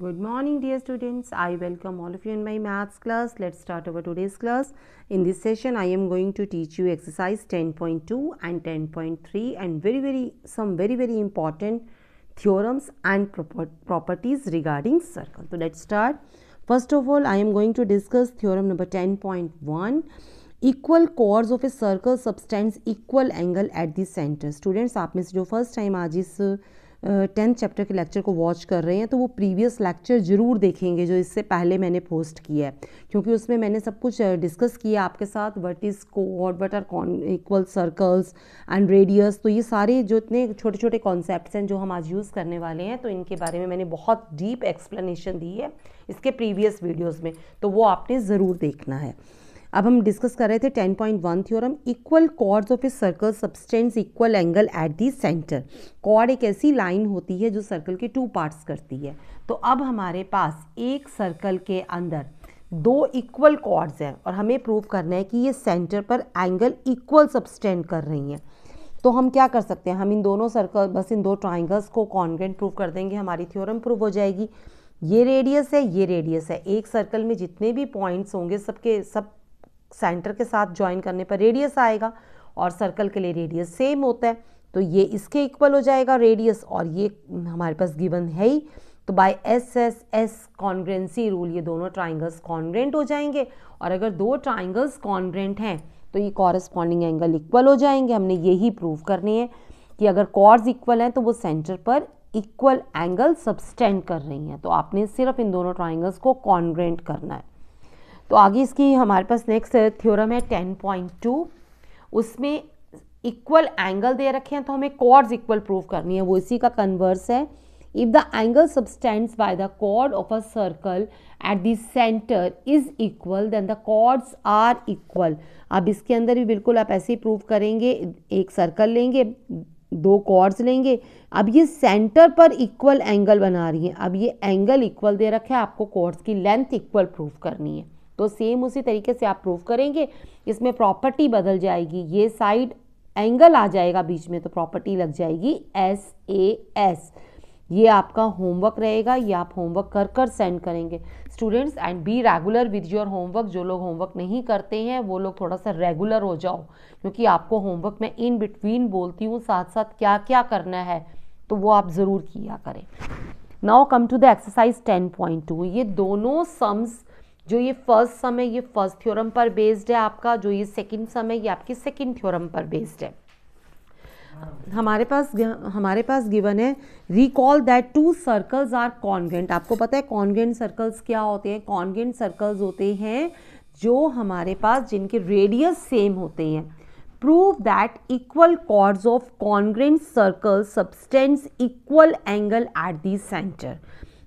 Good morning dear students. I welcome all of you in my maths class. Let's start our today's class. In this session I am going to teach you exercise 10.2 and 10.3 and very very some very very important theorems and properties regarding circle. So let's start. First of all I am going to discuss theorem number 10.1 equal chords of a circle subtends equal angle at the center. Students आप में से जो first time आज इस uh, tenth chapter के lecture को watch कर रहे हैं तो वो प्रीवियस लेक्चर ज़रूर देखेंगे जो इससे पहले मैंने पोस्ट किया है क्योंकि उसमें मैंने सब कुछ डिस्कस किया आपके साथ what is chord what are con equal circles and radius तो ये सारे जो इतने छोटे छोटे कॉन्सेप्ट हैं जो हम आज यूज़ करने वाले हैं तो इनके बारे में मैंने बहुत डीप एक्सप्लेनेशन दी है इसके प्रीवियस वीडियोज़ में तो वो आपने ज़रूर देखना है अब हम डिस्कस कर रहे थे 10.1 point one theorem equal chords of a circle subtends equal angle at the centre chord एक ऐसी लाइन होती है जो सर्कल के टू पार्ट्स करती है तो अब हमारे पास एक सर्कल के अंदर दो इक्वल कॉर्ड्स हैं और हमें प्रूव करना है कि ये सेंटर पर एंगल इक्वल सब्सटेंड कर रही हैं तो हम क्या कर सकते हैं हम इन दोनों सर्कल बस इन दो ट्राइंगल्स को कॉन्ग्रेंट प्रूव कर देंगे हमारी थ्योरम प्रूव हो जाएगी ये रेडियस है ये रेडियस है एक सर्कल में जितने भी पॉइंट्स होंगे सबके सब सेंटर के साथ ज्वाइन करने पर रेडियस आएगा और सर्कल के लिए रेडियस सेम होता है तो ये इसके इक्वल हो जाएगा रेडियस और ये हमारे पास गिवन है ही तो by S S S congruency rule ये दोनों ट्राइंगल्स कॉन्ग्रेंट हो जाएंगे और अगर दो ट्राइंगल्स कॉन्ग्रेंट हैं तो ये कॉरस्पॉन्डिंग एंगल इक्वल हो जाएंगे हमने यही प्रूव करनी है कि अगर कॉर्स इक्वल हैं तो वो सेंटर पर इक्वल एंगल सब्सटेंड कर रही हैं तो आपने सिर्फ इन दोनों ट्राइंगल्स को कॉन्ग्रेंट करना है तो आगे इसकी हमारे पास नेक्स्ट थ्योरम है टेन पॉइंट टू उसमें इक्वल एंगल दे रखे हैं तो हमें कॉर्ड्स इक्वल प्रूव करनी है वो इसी का कन्वर्स है if the angle subtends by the chord of a circle at the centre is equal then the chords are equal अब इसके अंदर भी बिल्कुल आप ऐसे ही प्रूव करेंगे एक सर्कल लेंगे दो कॉर्ड्स लेंगे अब ये सेंटर पर इक्वल एंगल बना रही है अब ये एंगल इक्वल दे रखे हैं आपको कॉर्ड्स की लेंथ इक्वल प्रूव करनी है तो सेम उसी तरीके से आप प्रूव करेंगे इसमें प्रॉपर्टी बदल जाएगी ये साइड एंगल आ जाएगा बीच में तो प्रॉपर्टी लग जाएगी एस ए एस ये आपका होमवर्क रहेगा ये आप होमवर्क कर कर सेंड करेंगे students and be regular with your homework जो लोग होमवर्क नहीं करते हैं वो लोग थोड़ा सा रेगुलर हो जाओ क्योंकि आपको होमवर्क में इन बिटवीन बोलती हूँ साथ साथ क्या क्या करना है तो वो आप ज़रूर किया करें now come to the exercise ten point two ये दोनों सम्स जो ये फर्स्ट सम है ये फर्स्ट थ्योरम पर बेस्ड है आपका जो ये सेकंड सम है ये आपकी सेकंड थ्योरम पर बेस्ड है हमारे पास हमारे पास गिवन है recall that two circles are congruent आपको पता है कॉन्वेंट सर्कल्स क्या होते हैं कॉन्वेंट सर्कल्स होते हैं जो हमारे पास जिनके रेडियस सेम होते हैं prove that equal chords of congruent circle subtends equal angle at the centre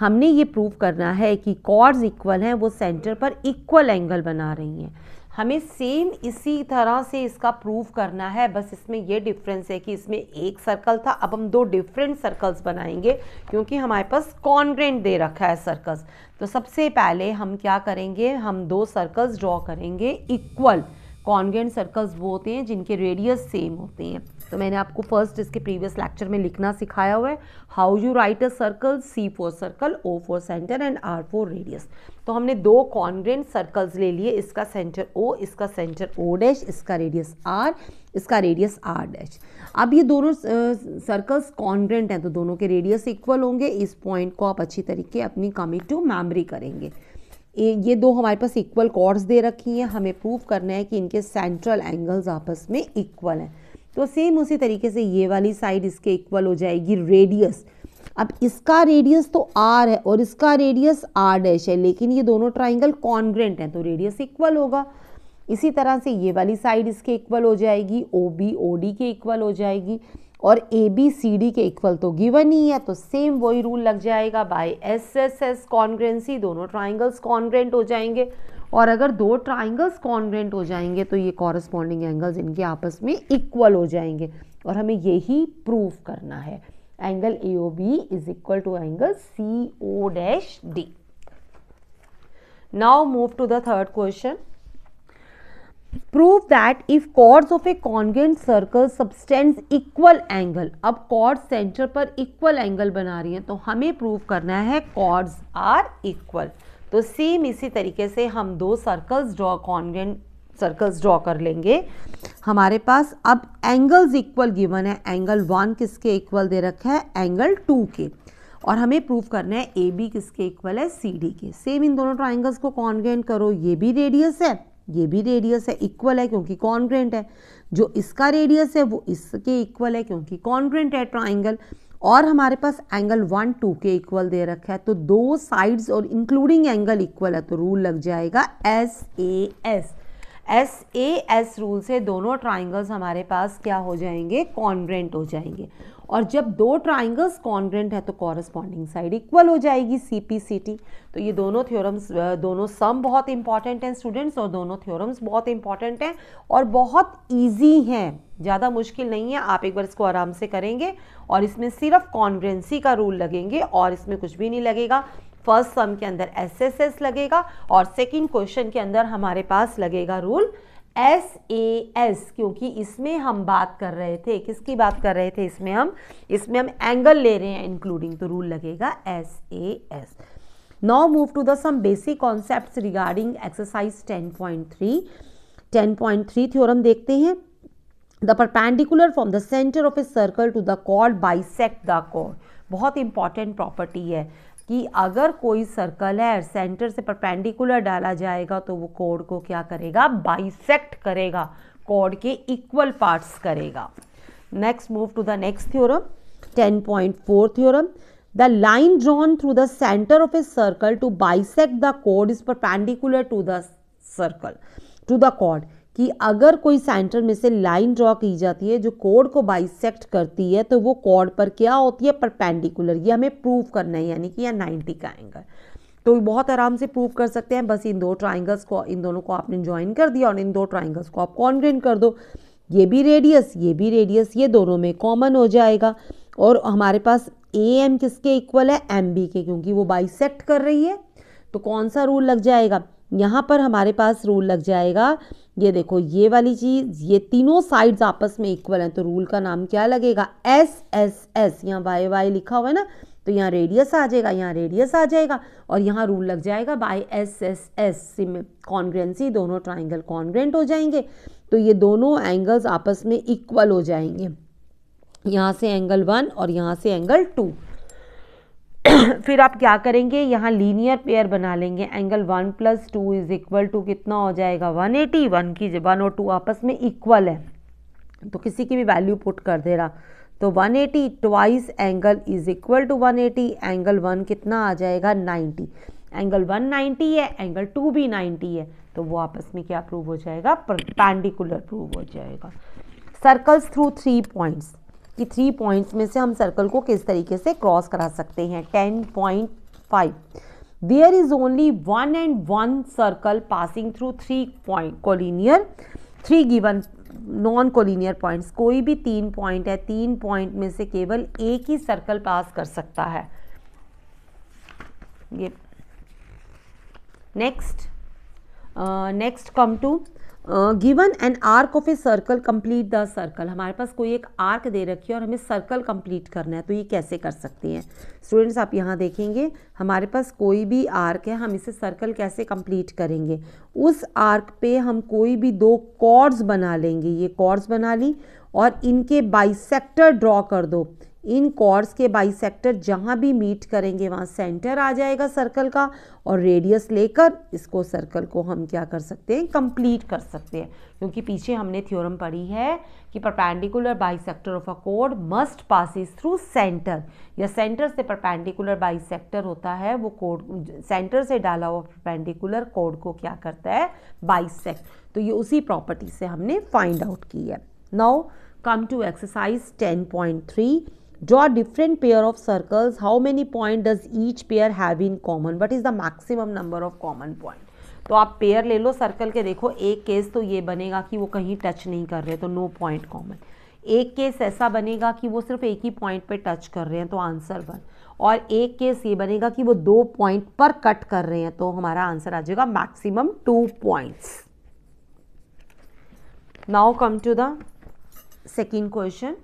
हमने ये प्रूव करना है कि कॉर्ड्स इक्वल हैं वो सेंटर पर इक्वल एंगल बना रही हैं हमें सेम इसी तरह से इसका प्रूव करना है बस इसमें यह डिफरेंस है कि इसमें एक सर्कल था अब हम दो डिफरेंट सर्कल्स बनाएंगे क्योंकि हमारे पास कॉन्ग्रेंट दे रखा है सर्कल्स तो सबसे पहले हम क्या करेंगे हम दो सर्कल्स ड्रॉ करेंगे इक्वल कॉन्ग्रेंट सर्कल्स वो होते हैं जिनके रेडियस सेम होते हैं तो मैंने आपको फर्स्ट इसके प्रीवियस लेक्चर में लिखना सिखाया हुआ है how you write a circle C for circle O for centre and R for radius तो हमने दो कॉन्ग्रेंट सर्कल्स ले लिए इसका सेंटर ओ इसका सेंटर ओ डैश इसका रेडियस आर इसका रेडियस आर डैश अब ये दोनों सर्कल्स कॉन्ग्रेंट हैं तो दोनों के रेडियस इक्वल होंगे इस पॉइंट को आप अच्छी तरीके अपनी कमी टू मेमरी करेंगे ये दो हमारे पास इक्वल कॉर्ड्स दे रखी हैं हमें प्रूव करना है कि इनके सेंट्रल एंगल्स आपस में इक्वल हैं तो सेम उसी तरीके से ये वाली साइड इसके इक्वल हो जाएगी रेडियस अब इसका रेडियस तो आर है और इसका रेडियस आर डैश है लेकिन ये दोनों ट्राइंगल कॉन्ग्रेंट हैं तो रेडियस इक्वल होगा इसी तरह से ये वाली साइड इसके इक्वल हो जाएगी ओ बी ओ डी के इक्वल हो जाएगी और ए बी सी डी के इक्वल तो गिवन ही है तो सेम वही रूल लग जाएगा by S S S congruency दोनों ट्राइंगल्स कॉन्ग्रेंट हो जाएंगे और अगर दो ट्राइंगल्स कॉन्वेंट हो जाएंगे तो ये कॉरस्पॉन्डिंग एंगल्स इनके आपस में इक्वल हो जाएंगे और हमें यही प्रूव करना है angle A O B is equal to angle C O dash D now move to the third question prove that if chords of a congruent circle subtends equal angle अब chord centre पर equal angle बना रही है तो हमें prove करना है chords are equal तो सेम इसी तरीके से हम दो circles draw congruent circles draw कर लेंगे हमारे पास अब एंगल्स इक्वल गिवन है एंगल वन किसके इक्वल दे रखा है एंगल टू के और हमें प्रूव करना है ए बी किसके इक्वल है सी डी के सेम इन दोनों ट्राइंगल्स को कॉन्ग्रेंट करो ये भी रेडियस है ये भी रेडियस है इक्वल है क्योंकि कॉन्ग्रेंट है जो इसका रेडियस है वो इसके इक्वल है क्योंकि कॉन्ग्रेंट है ट्राइंगल और हमारे पास एंगल वन टू के इक्वल दे रखा है तो दो साइड्स और इंक्लूडिंग एंगल इक्वल है तो रूल लग जाएगा S A S S A S rule से दोनों ट्राइंगल्स हमारे पास क्या हो जाएंगे कॉन्ग्रेंट हो जाएंगे और जब दो ट्राइंगल्स कॉन्ग्रेंट है तो कॉरस्पॉन्डिंग साइड इक्वल हो जाएगी सी पी सी टी तो ये दोनों थ्योरम्स दोनों सम बहुत इंपॉर्टेंट हैं स्टूडेंट्स और दोनों थ्योरम्स बहुत इंपॉर्टेंट हैं और बहुत ईजी हैं ज़्यादा मुश्किल नहीं है आप एक बार इसको आराम से करेंगे और इसमें सिर्फ कॉन्ग्रेंसी का रूल लगेंगे और इसमें कुछ भी नहीं लगेगा फर्स्ट सम के अंदर एस एस एस लगेगा और सेकेंड क्वेश्चन के अंदर हमारे पास लगेगा रूल एस ए एस क्योंकि इसमें हम बात कर रहे थे किसकी बात कर रहे थे इसमें हम इसमें हम एंगल ले रहे हैं इंक्लूडिंग तो रूल लगेगा S A S now move to the some basic concept regarding exercise ten ten point three 10.3 10.3 theorem देखते हैं the perpendicular from the centre of a circle to the chord by the chord बहुत important property है कि अगर कोई circle है centre से perpendicular डाला जाएगा तो वो कोड को क्या करेगा बाइसेक्ट करेगा कोड के इक्वल पार्ट्स करेगा next move to the next theorem 10.4 theorem the line drawn through the centre of a circle to bisect the code is perpendicular to the circle to the code कि अगर कोई centre में से line draw की जाती है जो code को बाइसेक्ट करती है तो वो कोड पर क्या होती है परपेंडिकुलर ये हमें प्रूव करना है यानी कि यह नाइन्टी का एंगल तो बहुत आराम से प्रूव कर सकते हैं बस इन दो ट्राइंगल्स को इन दोनों को आपने ज्वाइन कर दिया और इन दो ट्राइंगल्स को आप कॉन्ग्रेन कर दो ये भी रेडियस ये भी रेडियस ये दोनों में कॉमन हो जाएगा और हमारे पास ए एम किसके इक्वल है एम बी के क्योंकि वो बाइसेक्ट कर रही है तो कौन सा रूल लग जाएगा यहाँ पर हमारे पास रूल लग जाएगा ये देखो ये वाली चीज़ ये तीनों साइड्स आपस में इक्वल हैं तो रूल का नाम क्या लगेगा एस एस एस यहाँ वाई वाई लिखा हुआ है ना तो यहाँ रेडियस आ जाएगा यहाँ रेडियस आ जाएगा और यहाँ रूल लग जाएगा by S S S congruency दोनों ट्राइंगल कॉन्ग्रेंट हो जाएंगे तो ये दोनों एंगल्स आपस में इक्वल हो जाएंगे यहाँ से एंगल वन और यहाँ से एंगल टू फिर आप क्या करेंगे यहाँ लीनियर पेयर बना लेंगे angle one plus two is equal to कितना हो जाएगा वन एटी वन की वन और टू आपस में इक्वल है तो किसी की भी वैल्यू पुट कर दे रहा तो one eighty twice angle is equal to one eighty angle one कितना आ जाएगा नाइन्टी एंगल वन नाइन्टी है एंगल टू भी नाइन्टी है तो वो आपस में क्या प्रूव हो जाएगा परपेंडिकुलर प्रूव हो जाएगा सर्कल्स थ्रू थ्री पॉइंट्स कि थ्री पॉइंट्स में से हम सर्कल को किस तरीके से क्रॉस करा सकते हैं ten point five there is only one and one circle passing through three point collinear three given non collinear points कोई भी तीन पॉइंट है तीन पॉइंट में से केवल एक ही सर्कल पास कर सकता है next next come to given an arc of a circle complete the circle हमारे पास कोई एक आर्क दे रखी है और हमें सर्कल कंप्लीट करना है तो ये कैसे कर सकते हैं स्टूडेंट्स आप यहाँ देखेंगे हमारे पास कोई भी आर्क है हम इसे सर्कल कैसे कंप्लीट करेंगे उस आर्क पे हम कोई भी दो कॉर्ड्स बना लेंगे ये कॉर्ड्स बना ली और इनके बाइसेक्टर ड्रॉ कर दो इन कॉर्ड्स के बाइसेक्टर जहाँ भी मीट करेंगे वहाँ सेंटर आ जाएगा सर्कल का और रेडियस लेकर इसको सर्कल को हम क्या कर सकते हैं कंप्लीट कर सकते हैं क्योंकि पीछे हमने थ्योरम पढ़ी है कि परपेंडिकुलर बाइसेक्टर ऑफ अ कोड मस्ट पासिस थ्रू सेंटर या सेंटर से परपेंडिकुलर बाइसेक्टर होता है वो कोड सेंटर से डाला हुआ परपेंडिकुलर कोड को क्या करता है बाइसेक्ट तो ये उसी प्रॉपर्टी से हमने फाइंड आउट की है now come to exercise ten point three draw different pair of circles how many point does each pair have in common what is the maximum number of common point तो आप pair ले लो circle के देखो एक case तो ये बनेगा कि वो कहीं टच नहीं कर रहे तो नो पॉइंट कॉमन एक केस ऐसा बनेगा कि वो सिर्फ एक ही पॉइंट पे टच कर रहे हैं तो आंसर वन और एक केस ये बनेगा कि वो दो पॉइंट पर कट कर रहे हैं तो हमारा आंसर आ जाएगा maximum two points now come to the second question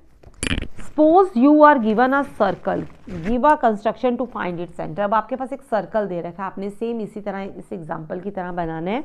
suppose you are given a circle give a construction to find it centre अब आपके पास एक सर्कल दे रखा है आपने सेम इसी तरह इस एग्जाम्पल की तरह बनाना है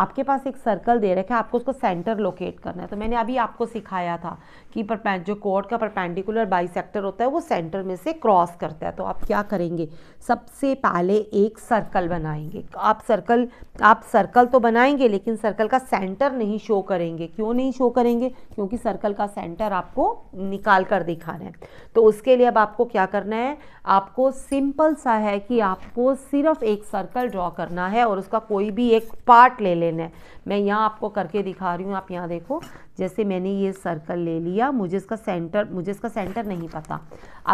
आपके पास एक सर्कल दे रखा है आपको उसको सेंटर लोकेट करना है तो मैंने अभी आपको सिखाया था कि पर जो कोर्ट का परपेंडिकुलर सेक्टर होता है वो सेंटर में से क्रॉस करता है तो आप क्या करेंगे सबसे पहले एक सर्कल बनाएंगे आप सर्कल आप सर्कल तो बनाएंगे लेकिन सर्कल का सेंटर नहीं शो करेंगे क्यों नहीं शो करेंगे क्योंकि सर्कल का सेंटर आपको निकाल कर दिखा खाना है तो उसके लिए अब आपको क्या करना है आपको सिंपल सा है कि आपको सिर्फ एक सर्कल ड्रॉ करना है और उसका कोई भी एक पार्ट ले लेना है मैं यहाँ आपको करके दिखा रही हूँ आप यहाँ देखो जैसे मैंने ये सर्कल ले लिया मुझे इसका सेंटर मुझे इसका सेंटर नहीं पता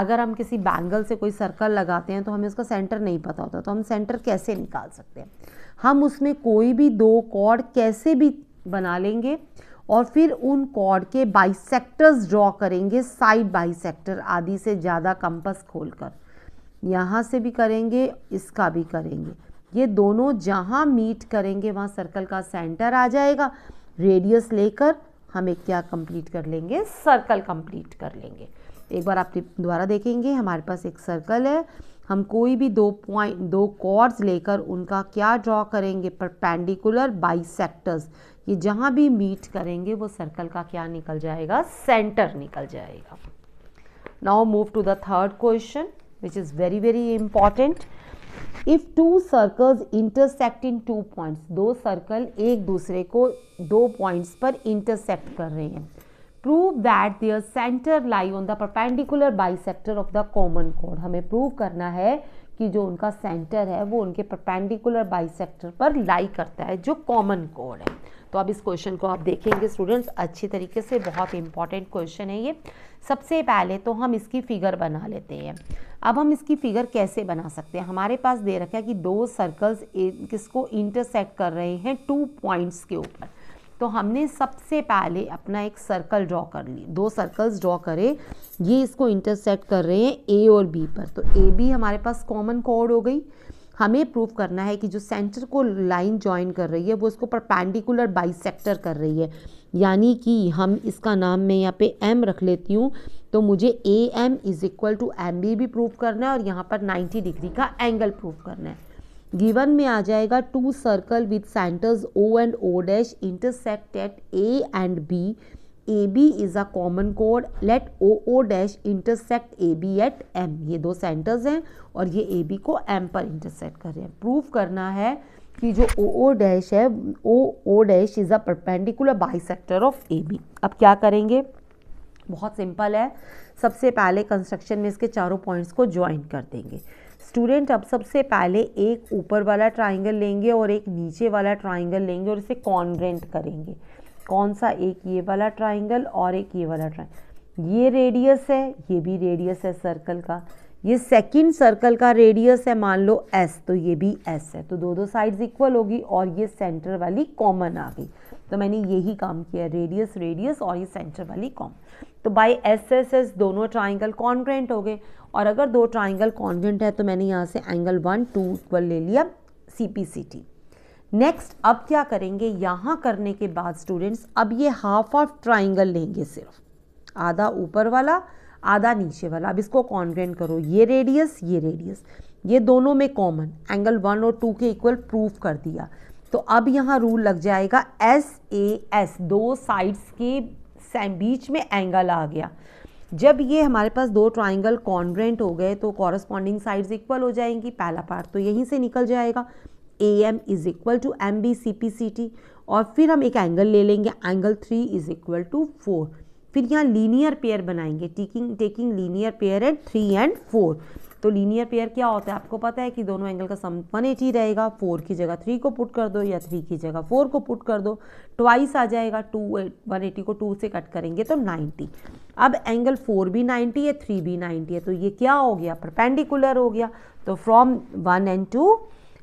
अगर हम किसी बैंगल से कोई सर्कल लगाते हैं तो हमें उसका सेंटर नहीं पता होता तो हम सेंटर कैसे निकाल सकते हैं हम उसमें कोई भी दो कॉर्ड कैसे भी बना लेंगे और फिर उन कॉर्ड के बाइसेक्टर्स ड्रॉ करेंगे साइड बाइसेक्टर आदि से ज़्यादा कंपस खोलकर यहाँ से भी करेंगे इसका भी करेंगे ये दोनों जहाँ मीट करेंगे वहाँ सर्कल का सेंटर आ जाएगा रेडियस लेकर हम एक क्या कंप्लीट कर लेंगे सर्कल कंप्लीट कर लेंगे एक बार आप द्वारा देखेंगे हमारे पास एक सर्कल है हम कोई भी दो पॉइंट दो कॉर्ड्स लेकर उनका क्या ड्रॉ करेंगे परपेंडिकुलर बाइसेक्टर्स ये जहाँ भी मीट करेंगे वो सर्कल का क्या निकल जाएगा सेंटर निकल जाएगा now move to the third question which is very very important if two circles intersect in two points दो सर्कल एक दूसरे को दो पॉइंट्स पर इंटरसेक्ट कर रहे हैं prove that their centre lie on the perpendicular bisector of the common कोड हमें प्रूव करना है कि जो उनका सेंटर है वो उनके परपेंडिकुलर बाइसेक्टर पर लाई करता है जो कॉमन कोड है तो अब इस क्वेश्चन को आप देखेंगे स्टूडेंट्स अच्छी तरीके से बहुत इंपॉर्टेंट क्वेश्चन है ये सबसे पहले तो हम इसकी फिगर बना लेते हैं अब हम इसकी फिगर कैसे बना सकते हैं हमारे पास दे रखा है कि दो सर्कल्स किसको इंटरसेक्ट कर रहे हैं टू पॉइंट्स के ऊपर तो हमने सबसे पहले अपना एक सर्कल ड्रॉ कर ली दो सर्कल्स ड्रॉ करें ये इसको इंटरसेक्ट कर रहे हैं ए और बी पर तो ए बी हमारे पास कॉमन कॉर्ड हो गई हमें प्रूव करना है कि जो सेंटर को लाइन ज्वाइन कर रही है वो इसको परपेंडिकुलर बाइसेक्टर कर रही है यानी कि हम इसका नाम मैं यहाँ पे एम रख लेती हूँ तो मुझे A M is equal to M B भी प्रूव करना है और यहाँ पर 90 डिग्री का एंगल प्रूव करना है गिवन में आ जाएगा two circle with centres O and O dash intersect at A and B A B is a common कोड let O O dash intersect A B at M ये दो सेंटर्स हैं और ये ए बी को एम पर इंटरसेक्ट कर रहे हैं प्रूव करना है कि जो ओ ओ डैश है O O dash is a perpendicular sector of A B अब क्या करेंगे बहुत सिंपल है सबसे पहले कंस्ट्रक्शन में इसके चारों पॉइंट्स को ज्वाइन कर देंगे स्टूडेंट अब सबसे पहले एक ऊपर वाला ट्राइंगल लेंगे और एक नीचे वाला ट्राइंगल लेंगे और इसे कॉन्ग्रेंट करेंगे कौन सा एक ये वाला ट्राइंगल और एक ये वाला ट्राइंगल ये रेडियस है ये भी रेडियस है सर्कल का ये सेकंड सर्कल का रेडियस है मान लो एस तो ये भी एस है तो दो दो साइड्स इक्वल होगी और ये सेंटर वाली कॉमन आ गई तो मैंने यही काम किया रेडियस रेडियस और ये सेंटर वाली कॉमन तो बाई एस एस एस दोनों ट्राइंगल कॉन्ग्रेंट हो गए और अगर दो ट्राइंगल कॉन्वेंट है तो मैंने यहाँ से एंगल वन टू इक्वल ले लिया C P C T next अब क्या करेंगे यहाँ करने के बाद स्टूडेंट्स अब ये हाफ ऑफ ट्राइंगल लेंगे सिर्फ आधा ऊपर वाला आधा नीचे वाला अब इसको कॉन्वेंट करो ये रेडियस ये रेडियस ये दोनों में कॉमन एंगल वन और टू के इक्वल प्रूफ कर दिया तो अब यहाँ रूल लग जाएगा एस ए एस दो साइड्स के बीच में एंगल आ गया जब ये हमारे पास दो ट्राइंगल कॉन्ड्रेंट हो गए तो कॉरस्पॉन्डिंग साइड्स इक्वल हो जाएंगी पहला पार्ट तो यहीं से निकल जाएगा A M is equal to M B C P C T और फिर हम एक एंगल ले लेंगे angle three is equal to four फिर यहाँ लीनियर पेयर बनाएंगे taking taking linear pair at three and four तो लीनियर पेयर क्या होता है आपको पता है कि दोनों एंगल का सम वन एटी रहेगा फोर की जगह थ्री को पुट कर दो या थ्री की जगह फोर को पुट कर दो ट्वाइस आ जाएगा टू वन एटी को टू से कट करेंगे तो नाइन्टी अब एंगल फोर भी नाइन्टी है थ्री भी नाइन्टी है तो ये क्या हो गया परपेंडिकुलर हो गया तो फ्रॉम वन एंड टू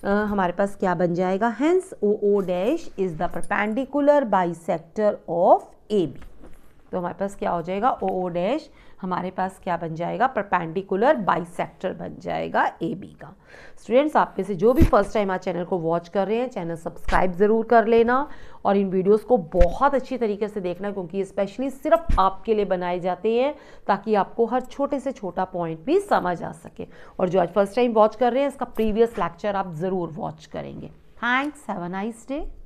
हमारे पास क्या बन जाएगा hence O O dash is the perpendicular bisector of A B तो हमारे पास क्या हो जाएगा ओ ओ डैश हमारे पास क्या बन जाएगा परपेंडिकुलर बाइसेक्टर बन जाएगा ए बी का स्टूडेंट्स आप में से जो भी फर्स्ट टाइम आज चैनल को वॉच कर रहे हैं चैनल सब्सक्राइब ज़रूर कर लेना और इन वीडियोस को बहुत अच्छी तरीके से देखना क्योंकि स्पेशली सिर्फ आपके लिए बनाए जाते हैं ताकि आपको हर छोटे से छोटा पॉइंट भी समझ आ सके और जो आज फर्स्ट टाइम वॉच कर रहे हैं इसका प्रीवियस लेक्चर आप ज़रूर वॉच करेंगे thanks have a nice day